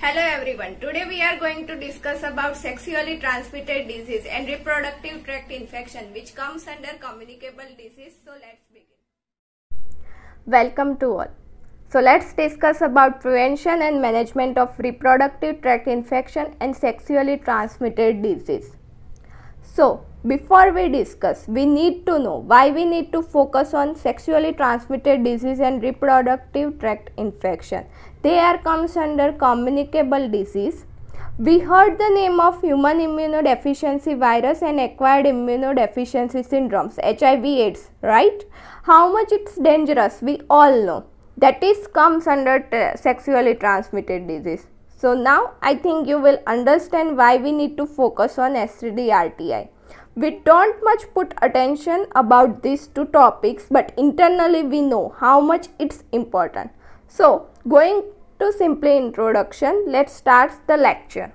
Hello everyone. Today we are going to discuss about sexually transmitted disease and reproductive tract infection which comes under communicable disease. So let's begin. Welcome to all. So let's discuss about prevention and management of reproductive tract infection and sexually transmitted disease. So before we discuss, we need to know why we need to focus on sexually transmitted disease and reproductive tract infection they are comes under communicable disease. We heard the name of human immunodeficiency virus and acquired immunodeficiency syndromes, HIV AIDS, right? How much it's dangerous, we all know. That is comes under sexually transmitted disease. So now I think you will understand why we need to focus on STD-RTI. We don't much put attention about these two topics but internally we know how much it's important. So, going to simply introduction, let's start the lecture.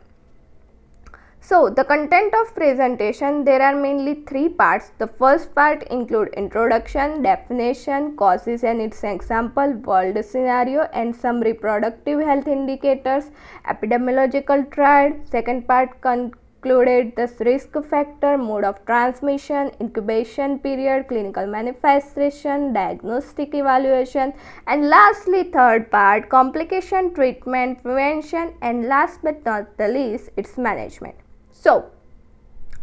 So, the content of presentation, there are mainly three parts. The first part include introduction, definition, causes and its example, world scenario and some reproductive health indicators, epidemiological triad. Second part con included this risk factor, mode of transmission, incubation period, clinical manifestation, diagnostic evaluation, and lastly third part complication treatment, prevention, and last but not the least its management. So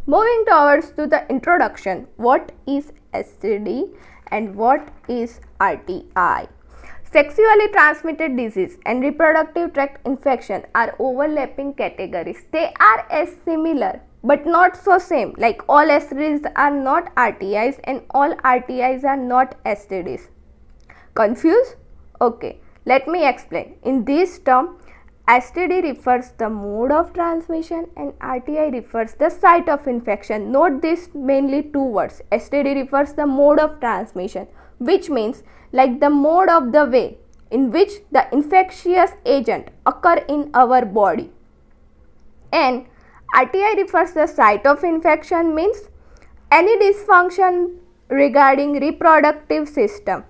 moving towards to the introduction, what is STD and what is RTI? Sexually transmitted disease and reproductive tract infection are overlapping categories. They are as similar but not so same like all STDs are not RTIs and all RTIs are not STDs. Confused? Okay, let me explain. In this term, STD refers the mode of transmission and RTI refers the site of infection. Note this mainly two words. STD refers the mode of transmission which means like the mode of the way in which the infectious agent occur in our body. And RTI refers the site of infection means any dysfunction regarding reproductive system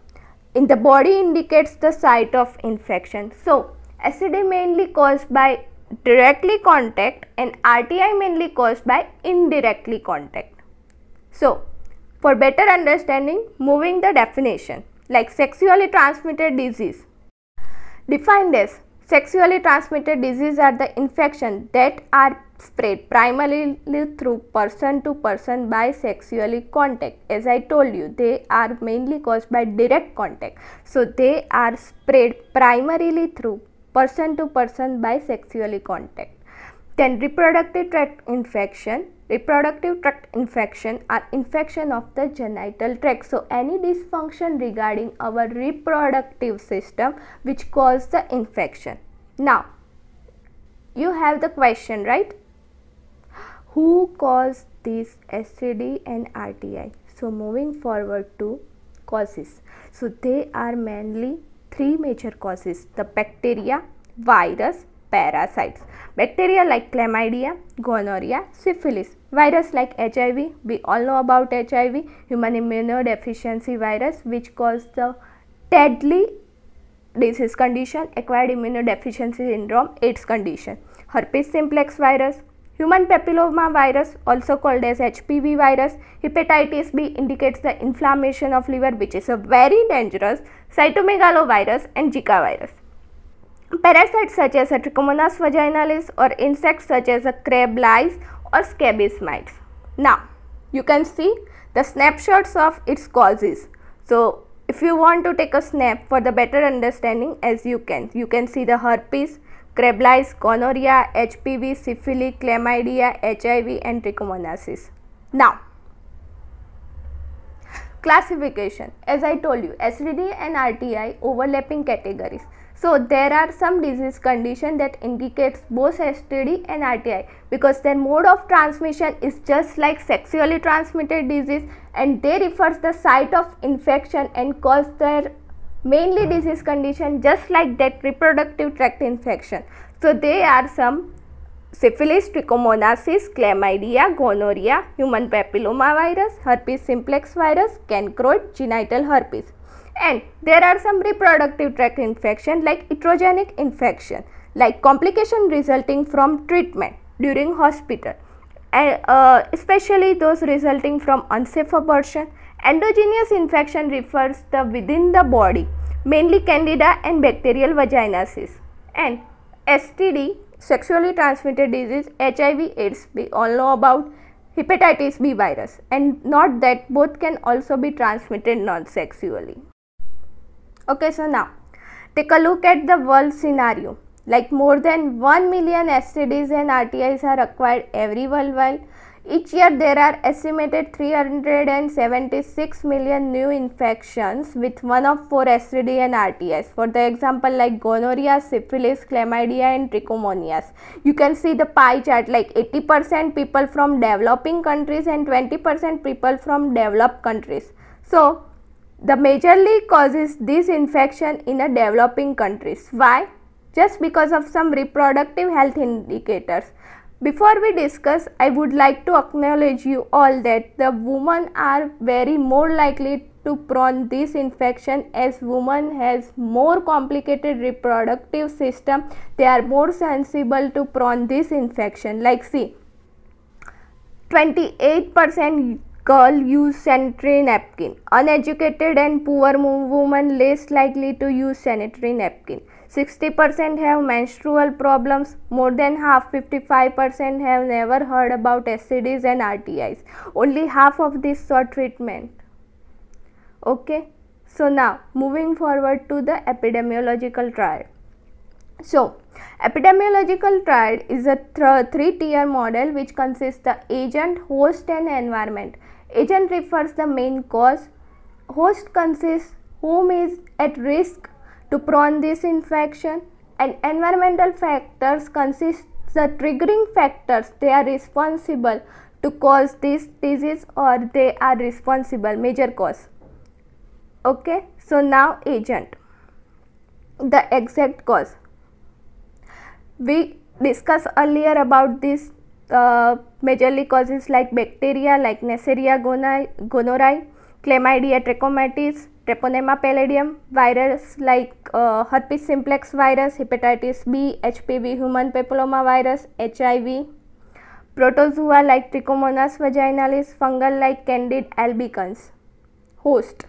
in the body indicates the site of infection. So, SCD mainly caused by directly contact and RTI mainly caused by indirectly contact. So, for better understanding, moving the definition like sexually transmitted disease. Defined as sexually transmitted disease are the infections that are spread primarily through person to person by sexually contact as i told you they are mainly caused by direct contact so they are spread primarily through person to person by sexually contact then reproductive tract infection Reproductive tract infection are infection of the genital tract. So any dysfunction regarding our reproductive system which cause the infection. Now you have the question right? Who caused this STD and RTI? So moving forward to causes. So they are mainly three major causes the bacteria, virus, parasites. Bacteria like chlamydia, gonorrhea, syphilis. Virus like HIV, we all know about HIV, human immunodeficiency virus, which causes the deadly disease condition, acquired immunodeficiency syndrome, AIDS condition. Herpes simplex virus, human papilloma virus, also called as HPV virus. Hepatitis B indicates the inflammation of liver, which is a very dangerous cytomegalovirus and Zika virus. Parasites such as Trichomonas vaginalis or insects such as a crab lice or scabies mites. Now, you can see the snapshots of its causes. So, if you want to take a snap for the better understanding as you can, you can see the herpes, crab lice, gonorrhea, HPV, syphilis, chlamydia, HIV and trichomoniasis. Now, classification. As I told you, STD and RTI overlapping categories. So there are some disease condition that indicates both STD and RTI because their mode of transmission is just like sexually transmitted disease and they refers the site of infection and cause their mainly disease condition just like that reproductive tract infection. So they are some syphilis, trichomonasis, chlamydia, gonorrhea, human papilloma virus, herpes simplex virus, cancroid, genital herpes and there are some reproductive tract infection like iatrogenic infection like complication resulting from treatment during hospital and uh, especially those resulting from unsafe abortion endogenous infection refers the within the body mainly candida and bacterial vaginosis and std sexually transmitted disease hiv aids we all know about hepatitis b virus and not that both can also be transmitted non sexually Okay, so now take a look at the world scenario. Like more than 1 million STDs and RTIs are acquired every worldwide. Each year there are estimated 376 million new infections with one of four STD and RTIs. For the example like gonorrhea, syphilis, chlamydia and trichomonias. You can see the pie chart like 80% people from developing countries and 20% people from developed countries. So the majorly causes this infection in a developing countries. Why? Just because of some reproductive health indicators. Before we discuss, I would like to acknowledge you all that the women are very more likely to prone this infection as women has more complicated reproductive system they are more sensible to prone this infection like see 28% girl use sanitary napkin. Uneducated and poor women less likely to use sanitary napkin. 60% have menstrual problems, more than half 55% have never heard about STDs and RTIs. Only half of this saw treatment. Okay, so now moving forward to the epidemiological trial. So, epidemiological triad is a th three-tier model which consists the agent, host and environment. Agent refers the main cause. Host consists whom is at risk to prone this infection and environmental factors consist the triggering factors they are responsible to cause this disease or they are responsible major cause okay so now agent the exact cause we discussed earlier about these uh, majorly causes like bacteria like Neisseria gonorrhoeae, Chlamydia trachomatis, Treponema pallidum, virus like uh, herpes simplex virus, hepatitis B, HPV human papillomavirus, HIV, protozoa like Trichomonas vaginalis, fungal like Candid albicans, host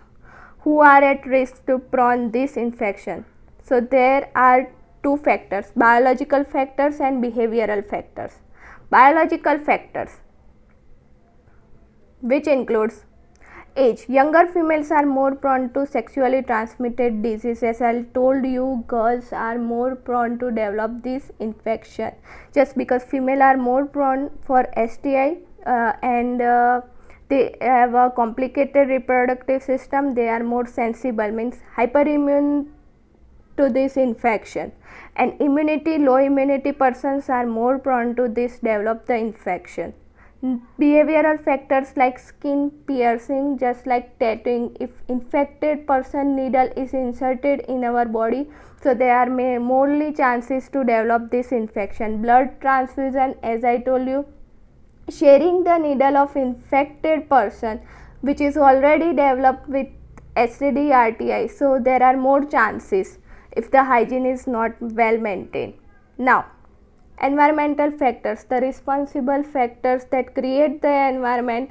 who are at risk to prone this infection. So there are two factors biological factors and behavioral factors biological factors which includes age younger females are more prone to sexually transmitted diseases. as i told you girls are more prone to develop this infection just because female are more prone for sti uh, and uh, they have a complicated reproductive system they are more sensible means hyperimmune to this infection and immunity low immunity persons are more prone to this develop the infection behavioral factors like skin piercing just like tattooing if infected person needle is inserted in our body so there are more chances to develop this infection blood transfusion as i told you sharing the needle of infected person which is already developed with STD RTI so there are more chances if the hygiene is not well maintained. Now, environmental factors, the responsible factors that create the environment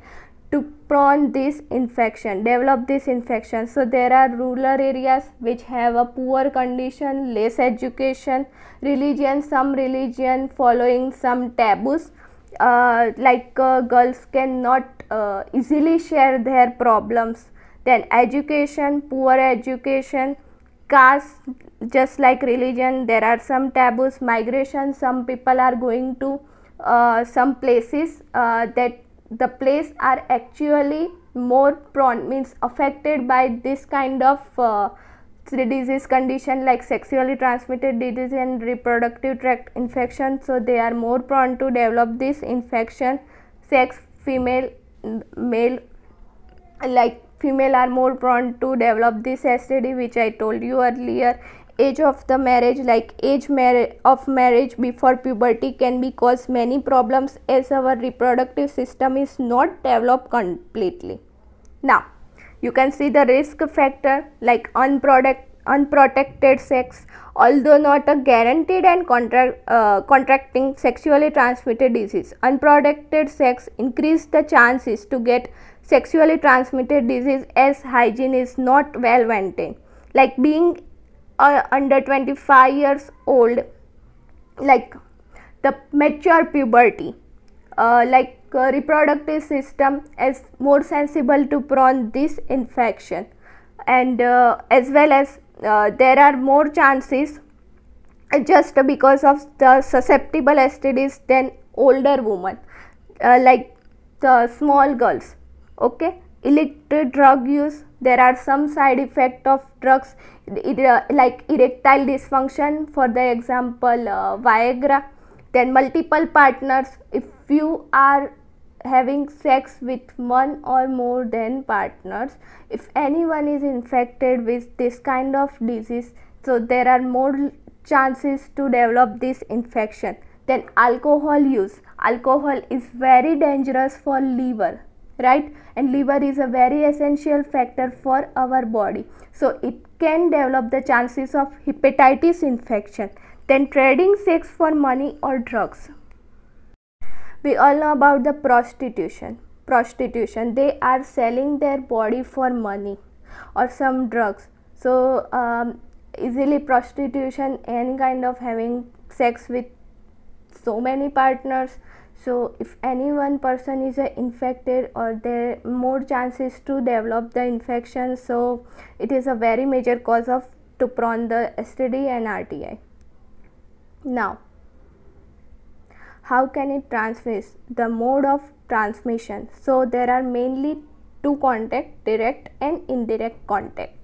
to prone this infection, develop this infection. So there are rural areas which have a poor condition, less education, religion, some religion following some taboos. Uh, like uh, girls cannot uh, easily share their problems then education poor education caste just like religion there are some taboos migration some people are going to uh, some places uh, that the place are actually more prone means affected by this kind of uh, disease condition like sexually transmitted disease and reproductive tract infection so they are more prone to develop this infection sex female male like female are more prone to develop this STD which I told you earlier age of the marriage like age of marriage before puberty can be cause many problems as our reproductive system is not developed completely now you can see the risk factor like unproduct unprotected sex although not a guaranteed and contra- uh, contracting sexually transmitted disease unprotected sex increase the chances to get sexually transmitted disease as hygiene is not well maintained like being under 25 years old like the mature puberty uh, like uh, reproductive system is more sensible to prone this infection and uh, as well as uh, there are more chances uh, just because of the susceptible STDs than older women like the small girls okay illicit drug use there are some side effect of drugs uh, like erectile dysfunction for the example uh, viagra then multiple partners if you are having sex with one or more than partners if anyone is infected with this kind of disease so there are more chances to develop this infection then alcohol use alcohol is very dangerous for liver right and liver is a very essential factor for our body so it can develop the chances of hepatitis infection then trading sex for money or drugs we all know about the prostitution prostitution they are selling their body for money or some drugs so um, easily prostitution any kind of having sex with so many partners so if any one person is infected or there more chances to develop the infection so it is a very major cause of to prone the std and rti now how can it transmit the mode of transmission so there are mainly two contact direct and indirect contact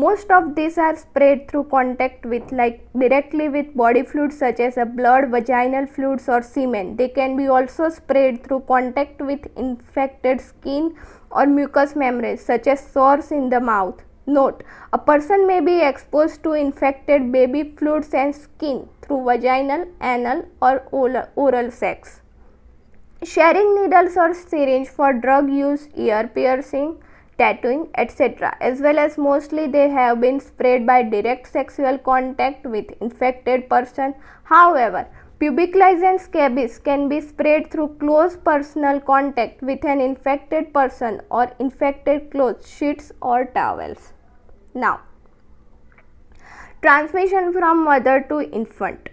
most of these are spread through contact with like directly with body fluids such as blood, vaginal fluids or semen. They can be also spread through contact with infected skin or mucous membranes such as sores in the mouth. Note, a person may be exposed to infected baby fluids and skin through vaginal, anal or oral sex. Sharing needles or syringe for drug use, ear piercing, tattooing, etc. As well as mostly they have been spread by direct sexual contact with infected person. However, pubic lice and scabies can be spread through close personal contact with an infected person or infected clothes, sheets or towels. Now, transmission from mother to infant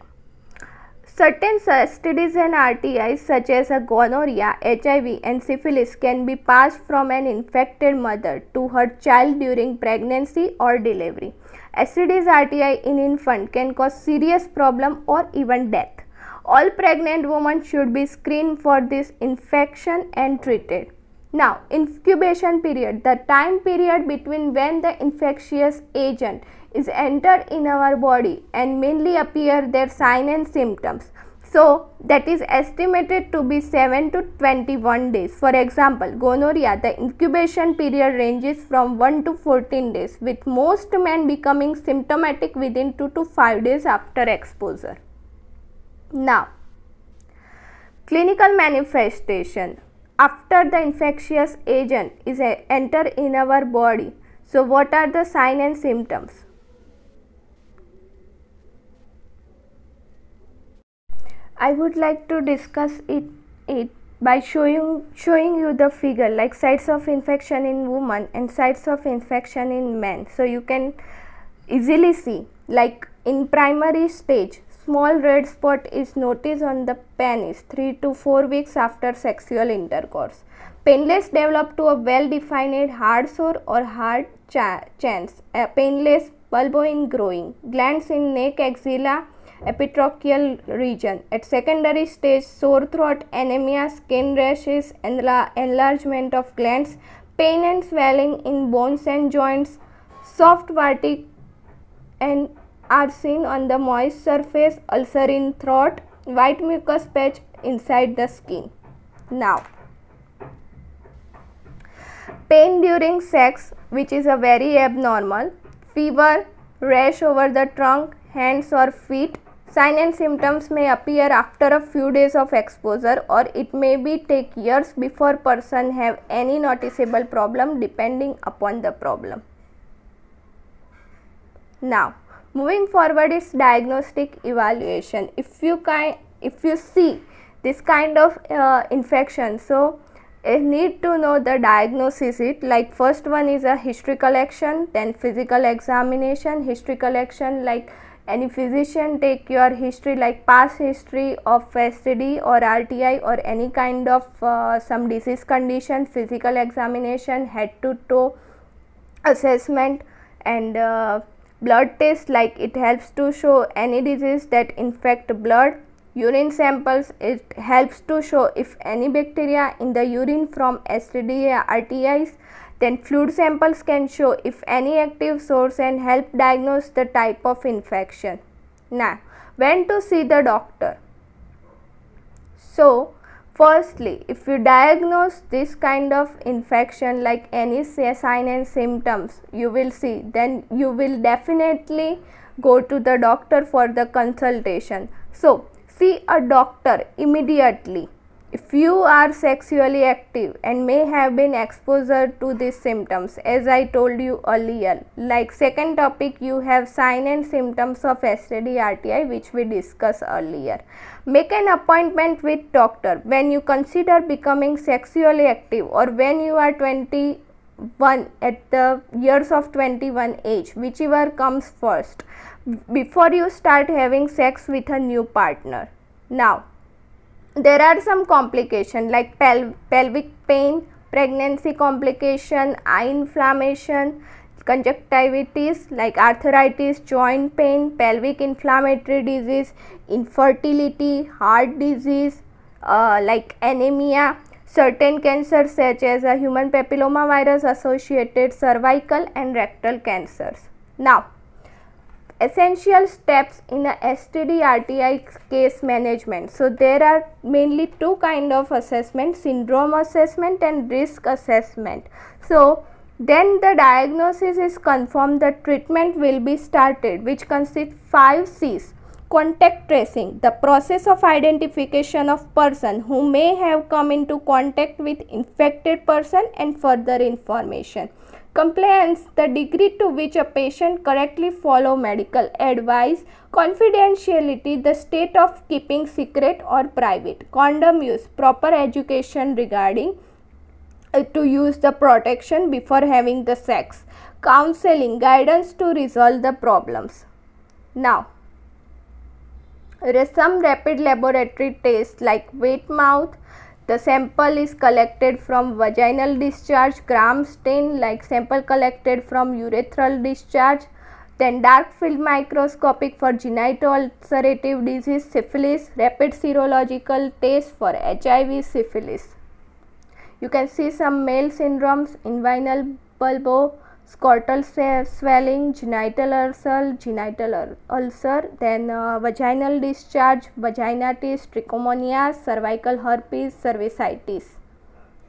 Certain STDs and RTIs such as gonorrhea, HIV and syphilis can be passed from an infected mother to her child during pregnancy or delivery. STDs RTI in infant can cause serious problem or even death. All pregnant women should be screened for this infection and treated. Now, incubation period, the time period between when the infectious agent is entered in our body and mainly appear their sign and symptoms. So that is estimated to be 7 to 21 days. For example, gonorrhea, the incubation period ranges from 1 to 14 days with most men becoming symptomatic within 2 to 5 days after exposure. Now, clinical manifestation. After the infectious agent is entered in our body, so what are the sign and symptoms? I would like to discuss it, it by showing, showing you the figure like sites of infection in women and sites of infection in men. So you can easily see like in primary stage small red spot is noticed on the penis 3 to 4 weeks after sexual intercourse. Painless develop to a well-defined hard sore or hard cha- chance. A painless bulbo in growing. Glands in neck, axilla, epitrochial region. At secondary stage, sore throat, anemia, skin rashes, enla enlargement of glands, pain and swelling in bones and joints, soft vertic and are seen on the moist surface, ulcer in throat, white mucus patch inside the skin. Now, pain during sex, which is a very abnormal, fever, rash over the trunk, hands or feet, Sign and symptoms may appear after a few days of exposure or it may be take years before person have any noticeable problem depending upon the problem. Now, moving forward is diagnostic evaluation. If you kind if you see this kind of uh, infection, so you need to know the diagnosis it like first one is a history collection then physical examination history collection like any physician take your history like past history of STD or RTI or any kind of uh, some disease condition, physical examination, head to toe assessment and uh, blood test like it helps to show any disease that infect blood. Urine samples it helps to show if any bacteria in the urine from STD or RTIs then fluid samples can show if any active source and help diagnose the type of infection. Now, when to see the doctor? So, firstly, if you diagnose this kind of infection like any sign and symptoms you will see, then you will definitely go to the doctor for the consultation. So, see a doctor immediately if you are sexually active and may have been exposed to these symptoms, as I told you earlier, like second topic, you have sign and symptoms of STD RTI, which we discussed earlier. Make an appointment with doctor when you consider becoming sexually active or when you are 21 at the years of 21 age whichever comes first before you start having sex with a new partner now there are some complications like pel pelvic pain, pregnancy complication, eye inflammation, conjunctivitis like arthritis, joint pain, pelvic inflammatory disease, infertility, heart disease uh, like anemia, certain cancers such as a human papillomavirus associated cervical and rectal cancers. Now, essential steps in a STD RTI case management. So there are mainly two kind of assessment, syndrome assessment and risk assessment. So then the diagnosis is confirmed, the treatment will be started which consists 5 C's. Contact tracing, the process of identification of person who may have come into contact with infected person and further information compliance the degree to which a patient correctly follow medical advice confidentiality the state of keeping secret or private condom use proper education regarding uh, to use the protection before having the sex counseling guidance to resolve the problems now some rapid laboratory tests like wet mouth the sample is collected from vaginal discharge, gram stain like sample collected from urethral discharge, then dark field microscopic for genital ulcerative disease, syphilis, rapid serological test for HIV, syphilis. You can see some male syndromes, inguinal bulbo, scrotal swelling, genital ulcer, genital ulcer, then uh, vaginal discharge, vaginitis, trichomonias, cervical herpes, cervicitis.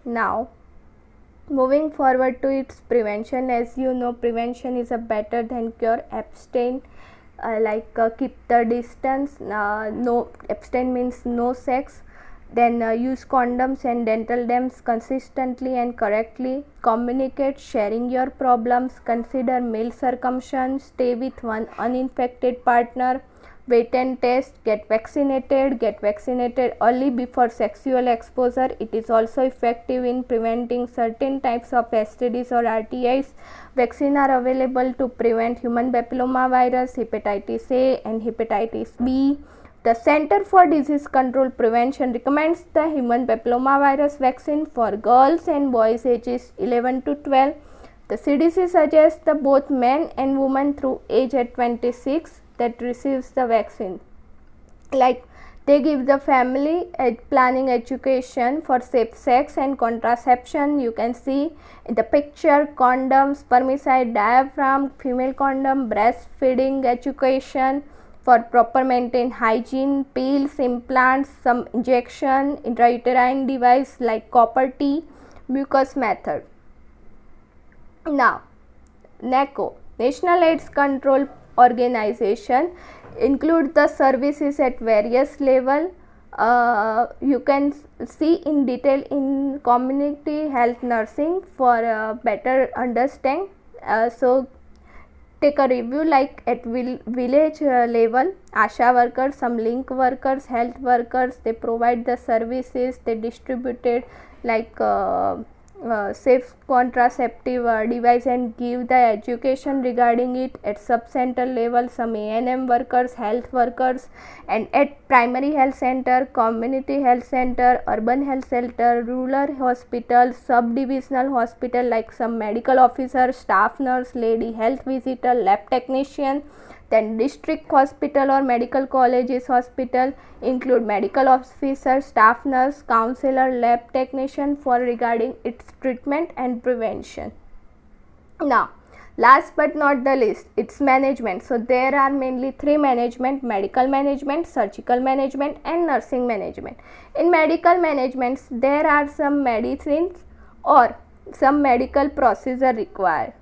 Now, moving forward to its prevention, as you know, prevention is a better than cure. Abstain, uh, like uh, keep the distance. Uh, no, abstain means no sex then uh, use condoms and dental dams consistently and correctly communicate sharing your problems consider male circumcision stay with one uninfected partner wait and test get vaccinated get vaccinated early before sexual exposure it is also effective in preventing certain types of stds or rtis vaccine are available to prevent human papillomavirus hepatitis a and hepatitis b the Center for Disease Control Prevention recommends the human papillomavirus vaccine for girls and boys ages 11 to 12. The CDC suggests that both men and women through age at 26 that receives the vaccine. Like they give the family ed planning education for safe sex and contraception. You can see in the picture condoms, spermicide, diaphragm, female condom, breastfeeding education, for proper maintain hygiene, pills, implants, some injection, intrauterine device like copper T, mucus method. Now, NACO, National AIDS Control Organization, include the services at various level. Uh, you can see in detail in community health nursing for uh, better understand. Uh, so take a review like at vil- village uh, level asha workers some link workers health workers they provide the services they distributed like uh, uh, safe contraceptive uh, device and give the education regarding it at sub-center level some anm workers health workers and at primary health center community health center urban health center rural hospital sub-divisional hospital like some medical officer staff nurse lady health visitor lab technician then district hospital or medical colleges hospital include medical officer, staff nurse, counselor, lab technician for regarding its treatment and prevention. Now, last but not the least it's management so there are mainly three management medical management surgical management and nursing management in medical management there are some medicines or some medical procedure required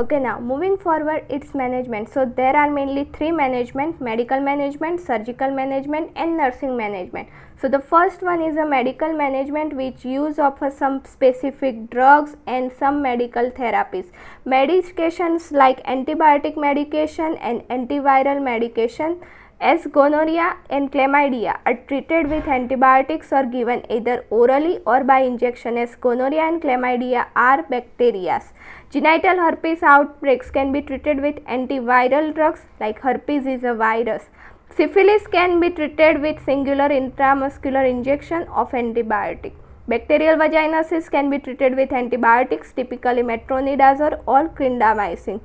okay now moving forward it's management so there are mainly three management medical management surgical management and nursing management so the first one is a medical management which use of some specific drugs and some medical therapies medications like antibiotic medication and antiviral medication as gonorrhea and chlamydia are treated with antibiotics or given either orally or by injection as gonorrhea and chlamydia are bacterias. Genital herpes outbreaks can be treated with antiviral drugs like herpes is a virus. Syphilis can be treated with singular intramuscular injection of antibiotic. Bacterial vaginosis can be treated with antibiotics, typically metronidazole or clindamycin.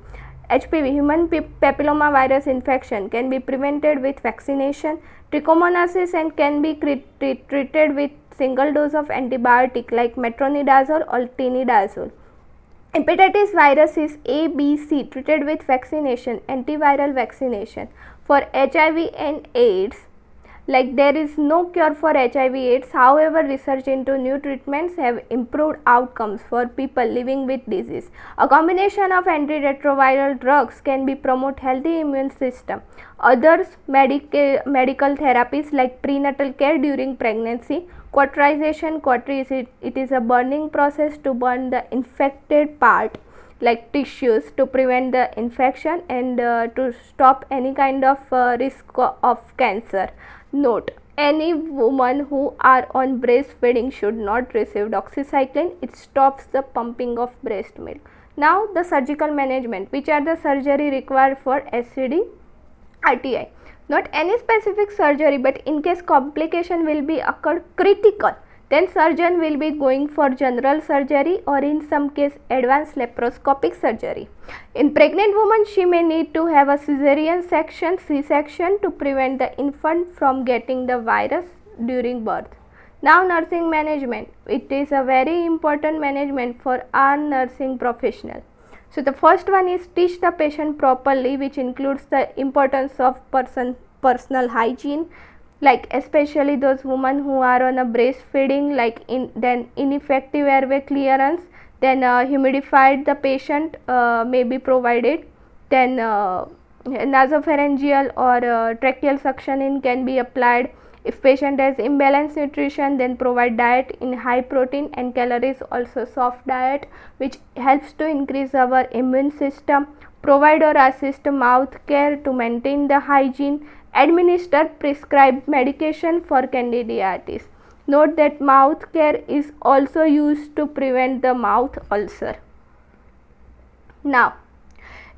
HPV human papillomavirus infection can be prevented with vaccination, trichomonasis and can be treated with single dose of antibiotic like metronidazole or tinidazole. Hepatitis virus is ABC treated with vaccination, antiviral vaccination. For HIV and AIDS, like there is no cure for HIV AIDS. However, research into new treatments have improved outcomes for people living with disease. A combination of antiretroviral drugs can be promote healthy immune system. Others medica medical therapies like prenatal care during pregnancy Cauterization, cautery it, it is a burning process to burn the infected part like tissues to prevent the infection and uh, to stop any kind of uh, risk of cancer. Note any woman who are on breastfeeding should not receive doxycycline it stops the pumping of breast milk now the surgical management which are the surgery required for scd rti not any specific surgery but in case complication will be occurred critical then surgeon will be going for general surgery or in some case advanced laparoscopic surgery. In pregnant woman, she may need to have a cesarean section, C-section to prevent the infant from getting the virus during birth. Now nursing management, it is a very important management for our nursing professional. So the first one is teach the patient properly which includes the importance of person personal hygiene like especially those women who are on a breastfeeding like in then ineffective airway clearance then uh, humidified the patient uh, may be provided then uh, nasopharyngeal or uh, tracheal suctioning can be applied if patient has imbalanced nutrition, then provide diet in high protein and calories, also soft diet, which helps to increase our immune system. Provide or assist mouth care to maintain the hygiene. Administer prescribed medication for candidiasis. Note that mouth care is also used to prevent the mouth ulcer. Now,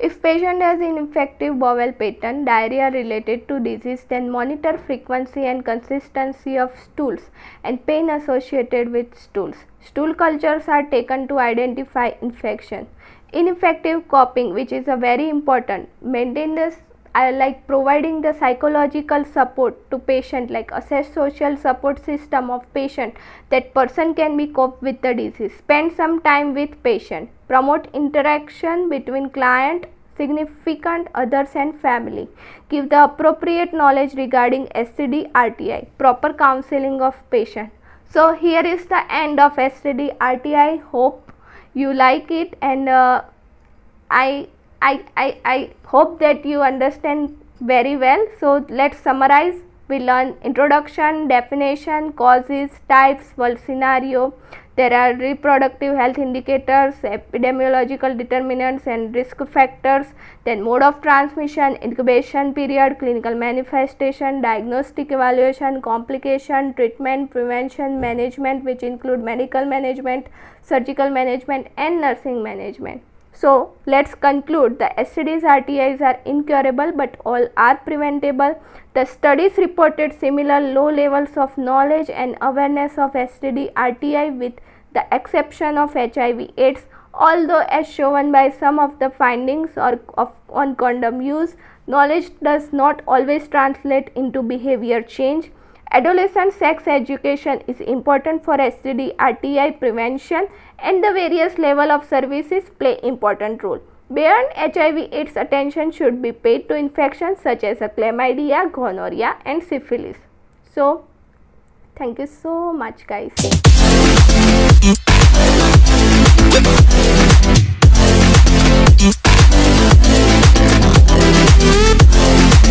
if patient has infective bowel pattern, diarrhea related to disease, then monitor frequency and consistency of stools and pain associated with stools. Stool cultures are taken to identify infection. Ineffective coping, which is a very important, maintain this I uh, like providing the psychological support to patient like assess social support system of patient that person can be cope with the disease spend some time with patient promote interaction between client significant others and family. Give the appropriate knowledge regarding STD RTI, proper counseling of patient. So here is the end of STD RTI. Hope you like it and uh, I, I, I, I hope that you understand very well. So let's summarize. We learn introduction, definition, causes, types, world scenario, there are reproductive health indicators, epidemiological determinants and risk factors, then mode of transmission, incubation period, clinical manifestation, diagnostic evaluation, complication, treatment, prevention, management which include medical management, surgical management and nursing management. So let's conclude the STDs RTIs are incurable but all are preventable. The studies reported similar low levels of knowledge and awareness of STD RTI with the exception of HIV AIDS although as shown by some of the findings or of, on condom use knowledge does not always translate into behavior change adolescent sex education is important for std rti prevention and the various level of services play important role. Beyond HIV AIDS attention should be paid to infections such as chlamydia, gonorrhea and syphilis. So thank you so much guys.